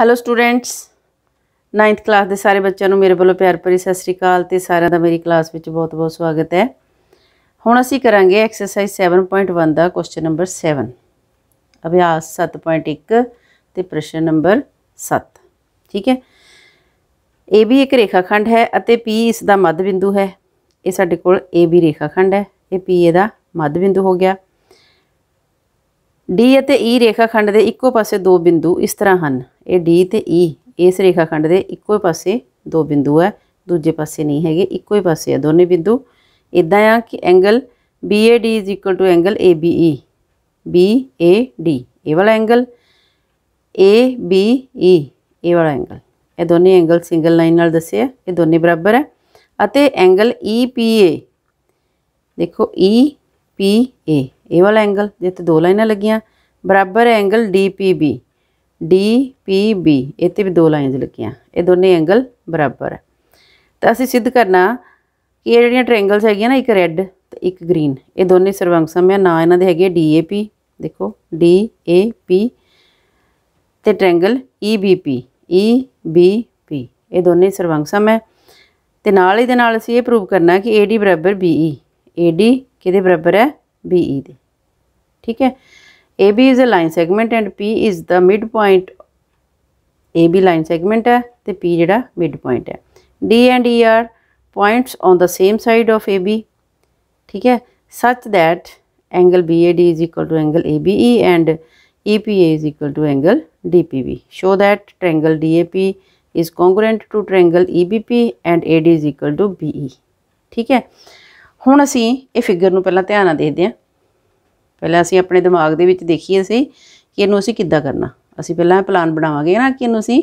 hello students 9th class ਦੇ ਸਾਰੇ ਬੱਚਿਆਂ ਨੂੰ ਮੇਰੇ ਵੱਲੋਂ ਪਿਆਰ ਭਰੀ ਸਤਿ ਸ੍ਰੀ ਅਕਾਲ ਤੇ ਸਾਰਿਆਂ ਦਾ ਮੇਰੀ ਕਲਾਸ ਵਿੱਚ ਬਹੁਤ-ਬਹੁਤ ਸਵਾਗਤ ਹੈ ਹੁਣ ਅਸੀਂ ਕਰਾਂਗੇ ਐਕਸਰਸਾਈਜ਼ 7.1 ਦਾ ਕੁਐਸਚਨ ਨੰਬਰ 7 ਅਭਿਆਸ 7.1 ਤੇ ਪ੍ਰਸ਼ਨ ਨੰਬਰ 7 ਠੀਕ ਹੈ ਇਹ ਵੀ ਇੱਕ ਰੇਖਾਖੰਡ ਹੈ ਅਤੇ P ਇਸ ਦਾ ਮੱਧ ਬਿੰਦੂ ਹੈ ਇਹ ਸਾਡੇ ਕੋਲ AB ਰੇਖਾਖੰਡ ਹੈ ਇਹ PA ਦਾ ਮੱਧ ਬਿੰਦੂ ਹੋ ਗਿਆ D ਅਤੇ E ਰੇਖਾਖੰਡ ਦੇ ਇੱਕੋ ਪਾਸੇ ਦੋ ਬਿੰਦੂ ਇਸ ਤਰ੍ਹਾਂ ਹਨ ਇਹ D ਤੇ E ਇਸ ਰੇਖਾਖੰਡ ਦੇ ਇੱਕੋ ਪਾਸੇ ਦੋ ਬਿੰਦੂ ਹੈ ਦੂਜੇ ਪਾਸੇ ਨਹੀਂ ਹੈਗੇ ਇੱਕੋ ਹੀ ਪਾਸੇ ਹੈ ਦੋਨੇ ਬਿੰਦੂ ਇਦਾਂ ਆ ਕਿ angle BAD angle ABE BAD ਇਹ ਵਾਲਾ ਐਂਗਲ ABE ਇਹ ਵਾਲਾ ਐਂਗਲ ਇਹ ਦੋਨੇ ਐਂਗਲ ਸਿੰਗਲ ਲਾਈਨ ਨਾਲ ਦੱਸੇ ਆ ਇਹ ਦੋਨੇ ਬਰਾਬਰ ਹੈ ਅਤੇ ਐਂਗਲ EPA ਦੇਖੋ E ਪੀ ਏ ਇਹ ਵਾਲਾ ਐਂਗਲ ਜਿੱਥੇ ਦੋ ਲਾਈਨਾਂ ਲੱਗੀਆਂ ਬਰਾਬਰ ਹੈ angle D P B D P B ਇੱਥੇ ਵੀ ਦੋ ਲਾਈਨਾਂ ਲੱਗੀਆਂ ਇਹ ਦੋਨੇ ਐਂਗਲ ਬਰਾਬਰ ਹੈ ਤਾਂ ਅਸੀਂ ਸਿੱਧ ਕਰਨਾ ਕਿ ਇਹ ਜਿਹੜੀਆਂ ਟ੍ਰਾਇੰਗਲਸ ਹੈਗੀਆਂ ਨਾ ਇੱਕ ਰੈੱਡ ਤੇ ਇੱਕ ਗ੍ਰੀਨ ਇਹ ਦੋਨੇ ਸਰਵੰਗ ਸਮਿਆ ਨਾ ਇਹਨਾਂ ਦੇ ਹੈਗੇ ਡੀ ਏ ਪੀ ਦੇਖੋ ਡੀ ਏ ਪੀ ਤੇ triangle E B P E B P ਇਹ ਦੋਨੇ ਸਰਵੰਗ ਸਮ ਹੈ ਤੇ ਨਾਲ ਹੀ ਦੇ ਨਾਲ ਅਸੀਂ ਇਹ ਪ੍ਰੂਵ ਕਰਨਾ ਕਿ ਡੀ ਬਰਾਬਰ ਏ ਡੀ e, किदे बराबर है बी ई e दे ठीक है A B is a line segment and P is the mid point A B line segment है तो पी जड़ा मिड पॉइंट है D and E are points on the same side of A B ठीक है such that angle B A D is equal to angle A B E and E P A is equal to angle D P B show that triangle D A P is congruent to triangle E B P and A D is equal to B E ठीक है ਹੁਣ ਅਸੀਂ ਇਹ figure ਨੂੰ ਪਹਿਲਾਂ ਧਿਆਨ ਨਾਲ ਦੇਖਦੇ ਹਾਂ ਪਹਿਲਾਂ ਅਸੀਂ ਆਪਣੇ ਦਿਮਾਗ ਦੇ ਵਿੱਚ ਦੇਖੀਏ ਸੀ ਕਿ ਇਹਨੂੰ ਅਸੀਂ ਕਿੱਦਾਂ ਕਰਨਾ ਅਸੀਂ ਪਹਿਲਾਂ ਪਲਾਨ ਬਣਾਵਾਂਗੇ ਨਾ ਕਿ ਇਹਨੂੰ ਅਸੀਂ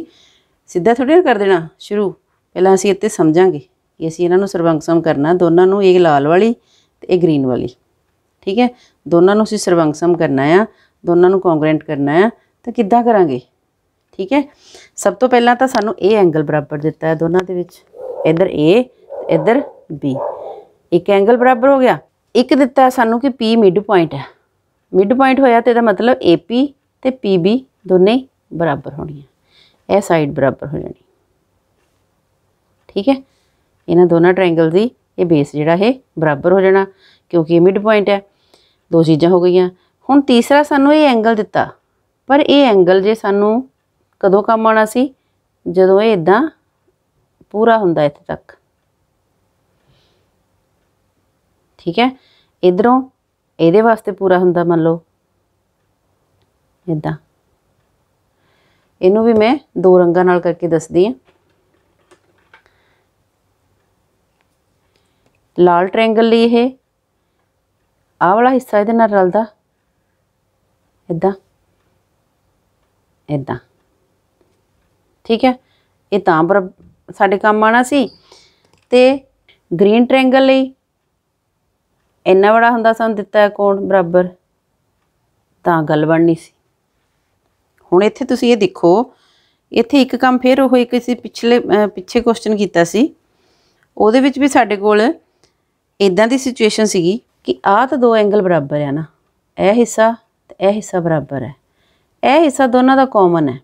ਸਿੱਧਾ ਥੋੜ੍ਹੀ ਕਰ ਦੇਣਾ ਸ਼ੁਰੂ ਪਹਿਲਾਂ ਅਸੀਂ ਇੱਥੇ ਸਮਝਾਂਗੇ ਕਿ ਅਸੀਂ ਇਹਨਾਂ ਨੂੰ ਸਰਵੰਗਸਮ ਕਰਨਾ ਦੋਨਾਂ ਨੂੰ ਇਹ ਲਾਲ ਵਾਲੀ ਤੇ ਇਹ ਗ੍ਰੀਨ ਵਾਲੀ ਠੀਕ ਹੈ ਦੋਨਾਂ ਨੂੰ ਅਸੀਂ ਸਰਵੰਗਸਮ ਕਰਨਾ ਆ ਦੋਨਾਂ ਨੂੰ ਕੰਗਰੈਂਟ ਕਰਨਾ ਆ ਤਾਂ ਕਿੱਦਾਂ ਕਰਾਂਗੇ ਠੀਕ ਹੈ ਸਭ ਤੋਂ ਪਹਿਲਾਂ ਤਾਂ ਸਾਨੂੰ ਇਹ ਐਂਗਲ ਬਰਾਬਰ ਦਿੱਤਾ ਹੈ ਦੋਨਾਂ ਦੇ ਵਿੱਚ ਇੱਧਰ A ਇੱਧਰ B ਇੱਕ ਐਂਗਲ ਬਰਾਬਰ ਹੋ ਗਿਆ ਇੱਕ ਦਿੱਤਾ ਸਾਨੂੰ ਕਿ P ਮਿਡ ਪੁਆਇੰਟ ਹੈ ਮਿਡ ਪੁਆਇੰਟ ਹੋਇਆ ਤੇ ਇਹਦਾ ਮਤਲਬ AP ਤੇ PB ਦੋਨੇ ਬਰਾਬਰ ਹੋਣੀਆਂ ਇਹ ਸਾਈਡ ਬਰਾਬਰ ਹੋ ਜਾਣੀ ਠੀਕ ਹੈ ਇਹਨਾਂ ਦੋਨਾਂ ਟ੍ਰਾਇੰਗਲ ਦੀ ਇਹ ਬੇਸ ਜਿਹੜਾ ਇਹ ਬਰਾਬਰ ਹੋ ਜਾਣਾ ਕਿਉਂਕਿ ਇਹ ਮਿਡ ਪੁਆਇੰਟ ਹੈ ਦੋ ਚੀਜ਼ਾਂ ਹੋ ਗਈਆਂ ਹੁਣ ਤੀਸਰਾ ਸਾਨੂੰ ਇਹ ਐਂਗਲ ਦਿੱਤਾ ਪਰ ਇਹ ਐਂਗਲ ਜੇ ਸਾਨੂੰ ਕਦੋਂ ਕੰਮ ਆਣਾ ਸੀ ਜਦੋਂ ਇਹ ਇਦਾਂ ਪੂਰਾ ਹੁੰਦਾ ਇੱਥੇ ਤੱਕ ਠੀਕ ਹੈ ਇਧਰੋਂ ਇਹਦੇ ਵਾਸਤੇ ਪੂਰਾ ਹੁੰਦਾ ਮੰਨ ਲਓ ਇਦਾਂ ਇਹਨੂੰ ਵੀ ਮੈਂ ਦੋ ਰੰਗਾਂ ਨਾਲ ਕਰਕੇ ਦੱਸਦੀ ਹਾਂ ਲਾਲ ਟ੍ਰਾਇੰਗਲ ਲਈ ਇਹ ਆਹ ਵਾਲਾ ਹਿੱਸਾ ਇਹਦੇ ਨਾਲ ਰਲਦਾ ਇਦਾਂ ਇਦਾਂ ਠੀਕ ਹੈ ਇਹ ਤਾਂ ਪਰ ਸਾਡੇ ਕੰਮ ਆਣਾ ਸੀ ਤੇ ਗ੍ਰੀਨ ਟ੍ਰਾਇੰਗਲ ਲਈ ਇੰਨਾ ਵੱਡਾ ਹੁੰਦਾ ਸਾਨੂੰ ਦਿੱਤਾ ਹੈ ਕੋਣ ਬਰਾਬਰ ਤਾਂ ਗੱਲ ਬਣਨੀ ਸੀ ਹੁਣ ਇੱਥੇ ਤੁਸੀਂ ਇਹ ਦੇਖੋ ਇੱਥੇ ਇੱਕ ਕੰਮ ਫੇਰ ਉਹ ਇੱਕ ਸੀ ਪਿਛਲੇ ਪਿੱਛੇ ਕੁਐਸਚਨ ਕੀਤਾ ਸੀ ਉਹਦੇ ਵਿੱਚ ਵੀ ਸਾਡੇ ਕੋਲ ਇਦਾਂ ਦੀ ਸਿਚੁਏਸ਼ਨ ਸੀਗੀ ਕਿ ਆਹ ਤਾਂ ਦੋ ਐਂਗਲ ਬਰਾਬਰ ਆ ਨਾ ਇਹ ਹਿੱਸਾ ਤੇ ਇਹ ਹਿੱਸਾ ਬਰਾਬਰ ਹੈ ਇਹ ਹਿੱਸਾ ਦੋਨਾਂ ਦਾ ਕਾਮਨ ਹੈ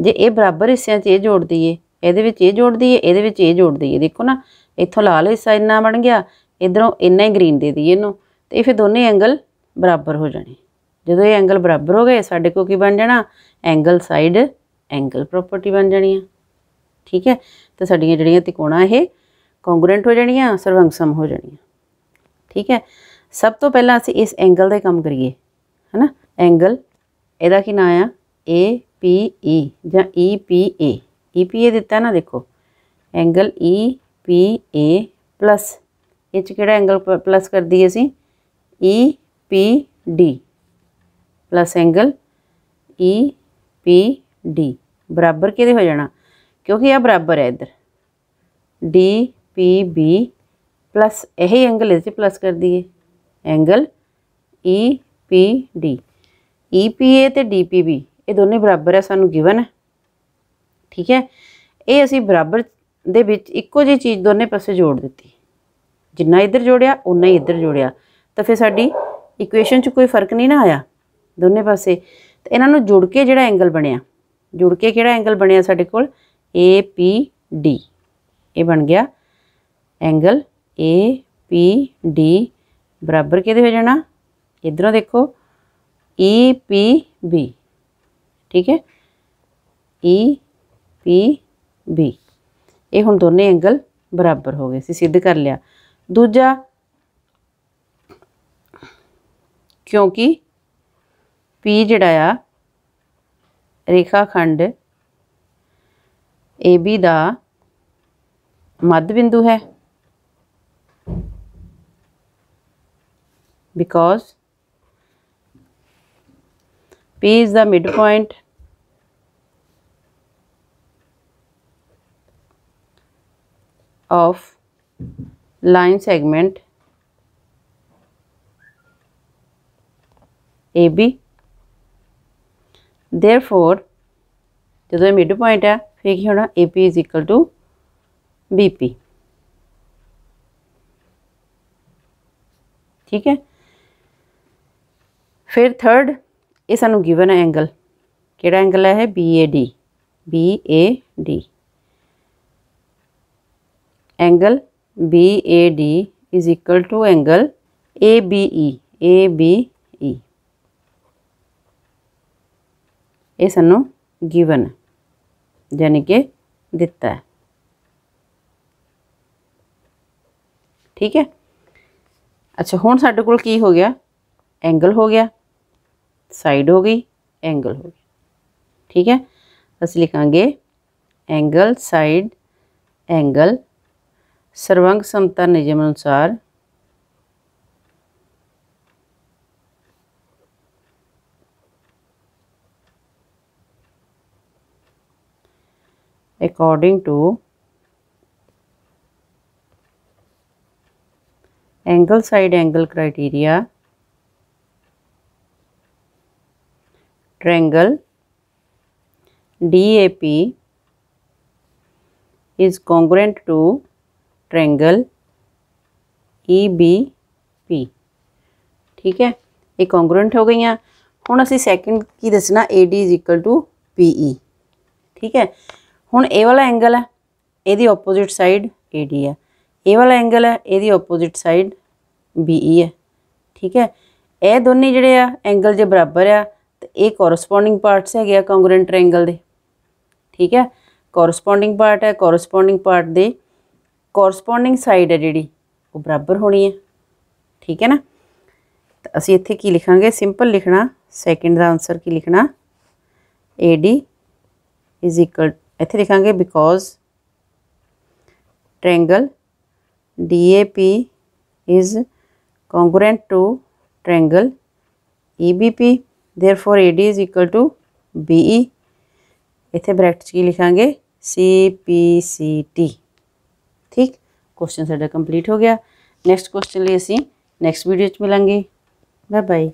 ਜੇ ਇਹ ਬਰਾਬਰ ਹਿੱਸਿਆਂ 'ਚ ਇਹ ਜੋੜ ਦਈਏ ਇਹਦੇ ਵਿੱਚ ਇਹ ਜੋੜ ਦਈਏ ਇਹਦੇ ਵਿੱਚ ਇਹ ਜੋੜ ਦਈਏ ਦੇਖੋ ਨਾ ਇੱਥੋਂ ਲਾਲ ਹਿੱਸਾ ਇੰਨਾ ਬਣ ਗਿਆ ਇਧਰੋਂ ਇੰਨਾ ਹੀ ਗ੍ਰੀਨ ਦੇ ਦਈਏ ਇਹਨੂੰ ਤੇ ਇਹ ਫਿਰ ਦੋਨੇ ਐਂਗਲ ਬਰਾਬਰ ਹੋ ਜਾਣੇ ਜਦੋਂ ਇਹ ਐਂਗਲ ਬਰਾਬਰ ਹੋ ਗਏ ਸਾਡੇ ਕੋਲ ਕੀ ਬਣ ਜਾਣਾ ਐਂਗਲ ਸਾਈਡ ਐਂਗਲ ਪ੍ਰੋਪਰਟੀ ਬਣ ਜਾਣੀ ਆ ਠੀਕ ਹੈ ਤੇ ਸਾਡੀਆਂ ਜਿਹੜੀਆਂ ਤਿਕੋਣਾ ਇਹ ਕੰਗਰੂਐਂਟ ਹੋ ਜਾਣੀਆਂ ਸਰਵੰਗਸਮ ਹੋ ਜਾਣੀਆਂ ਠੀਕ ਹੈ ਸਭ ਤੋਂ ਪਹਿਲਾਂ ਅਸੀਂ ਇਸ ਐਂਗਲ ਦੇ ਕੰਮ ਕਰੀਏ ਹਨਾ ਐਂਗਲ ਇਹਦਾ ਕੀ ਨਾਮ ਆ ਏ ਪੀ ਈ ਜਾਂ ਈ ਪੀ ਏ ਈ ਪੀ ਏ ਦਿੱਤਾ ਨਾ ਦੇਖੋ angle E P A plus ਇਹ ਚ ਕਿਹੜਾ ਐਂਗਲ ਪਲੱਸ ਕਰ ਦਈਏ ਅਸੀਂ E P D plus angle E P D ਬਰਾਬਰ ਕਿਹਦੇ ਹੋ ਜਾਣਾ ਕਿਉਂਕਿ ਇਹ ਬਰਾਬਰ ਹੈ ਇੱਧਰ ਡੀ ਪੀ ਬੀ ਪਲੱਸ ਇਹ ਐਂਗਲ ਇਸੇ ਪਲੱਸ ਕਰ ਦਈਏ angle E P D E ਪੀ ਏ ਤੇ ਡੀ ਪੀ ਬੀ ਇਹ ਦੋਨੇ ਬਰਾਬਰ ਹੈ ਸਾਨੂੰ ਗਿਵਨ ਹੈ ਠੀਕ ਹੈ ਇਹ ਅਸੀਂ ਬਰਾਬਰ ਦੇ ਵਿੱਚ ਇੱਕੋ ਜਿਹੀ ਚੀਜ਼ ਦੋਨੇ ਪਾਸੇ ਜੋੜ ਦਿੱਤੀ ਜਿੰਨਾ ਇੱਧਰ ਜੋੜਿਆ ਉਨਾ ਹੀ ਇੱਧਰ ਜੋੜਿਆ ਤਾਂ ਫਿਰ ਸਾਡੀ ਇਕੁਏਸ਼ਨ 'ਚ ਕੋਈ ਫਰਕ ਨਹੀਂ ਨਾ ਆਇਆ ਦੋਨੇ ਪਾਸੇ ਤੇ ਇਹਨਾਂ ਨੂੰ ਜੁੜ ਕੇ ਜਿਹੜਾ ਐਂਗਲ ਬਣਿਆ ਜੁੜ ਕੇ ਕਿਹੜਾ ਐਂਗਲ ਬਣਿਆ ਸਾਡੇ ਕੋਲ ਏ ਪੀ ਡੀ ਇਹ ਬਣ ਗਿਆ ਐਂਗਲ ਏ ਪੀ ਡੀ ਬਰਾਬਰ ਕਿਹਦੇ ਹੋ ਜਾਣਾ ਇਧਰੋਂ ਦੇਖੋ ਪੀ e, ਬੀ ਠੀਕ ਹੈ ਪੀ e, ਬੀ ਇਹ ਹੁਣ ਦੋਨੇ ਐਂਗਲ ਬਰਾਬਰ ਹੋ ਗਏ ਸੀ ਸਿੱਧ ਕਰ ਲਿਆ दूजा क्योंकि पी जड़ा आ रेखाखंड ए बी का मध्य बिंदु है because P is the mid point of line segment A B therefore जो मिड पॉइंट है फिर क्या होना A P is equal to B P ठीक है फिर थर्ड ये सू गिवन है एंगल कि एंगल है B A D B A D angle B A D is equal to angle A B E A B E ये सू गिवन यानी कि दिता है ठीक है अच्छा हूँ साढ़े को हो गया एंगल हो गया साइड हो गई एंगल हो गया ठीक है अस लिखा एंगल साइड एंगल ਸਰਵੰਗ ਸਮਤਾ ਨਿਯਮ ਅਨੁਸਾਰ according to angle side angle criteria triangle DAP is congruent to triangle E B P ਠੀਕ ਹੈ ਇਹ ਕੌਂਗਰੂਐਂਟ ਹੋ ਗਈਆਂ ਹੁਣ ਅਸੀਂ ਸੈਕਿੰਡ ਕੀ ਦੱਸਣਾ AD PE ਠੀਕ ਹੈ ਹੁਣ ਇਹ ਵਾਲਾ ਐਂਗਲ ਹੈ ਇਹਦੀ ਆਪੋਜ਼ਿਟ ਸਾਈਡ AD ਹੈ ਇਹ ਵਾਲਾ ਐਂਗਲ ਹੈ ਇਹਦੀ ਆਪੋਜ਼ਿਟ ਸਾਈਡ BE ਹੈ ਠੀਕ ਹੈ ਇਹ ਦੋਨੇ ਜਿਹੜੇ ਆ ਐਂਗਲ ਜੇ ਬਰਾਬਰ ਆ ਤੇ ਇਹ ਕੋਰਸਪੋਂਡਿੰਗ ਪਾਰਟਸ ਹੈਗੇ ਆ ਕੌਂਗਰੂਐਂਟ ਟ੍ਰਾਇੰਗਲ ਦੇ ਠੀਕ ਹੈ ਕੋਰਸਪੋਂਡਿੰਗ ਪਾਰਟ ਹੈ ਕੋਰਸਪੋਂਡਿੰਗ ਪਾਰਟ ਦੇ कोरसपोंडिंग साइड है जी बराबर होनी है ठीक है ना तो असं इतने की लिखा सिंपल लिखना सैकेंड का आंसर की लिखना ए डी इज इक्वल इतने लिखा because triangle D A P is congruent to triangle E B P therefore A D is equal to B E इतने ब्रैक्ट की लिखा सी पी सी टी ਠੀਕ question ਸਾਡਾ complete ਹੋ ਗਿਆ next question ਲਈ ਅਸੀਂ ਨੈਕਸਟ ਵੀਡੀਓ 'ਚ ਮਿਲਾਂਗੇ ਬਾਏ ਬਾਏ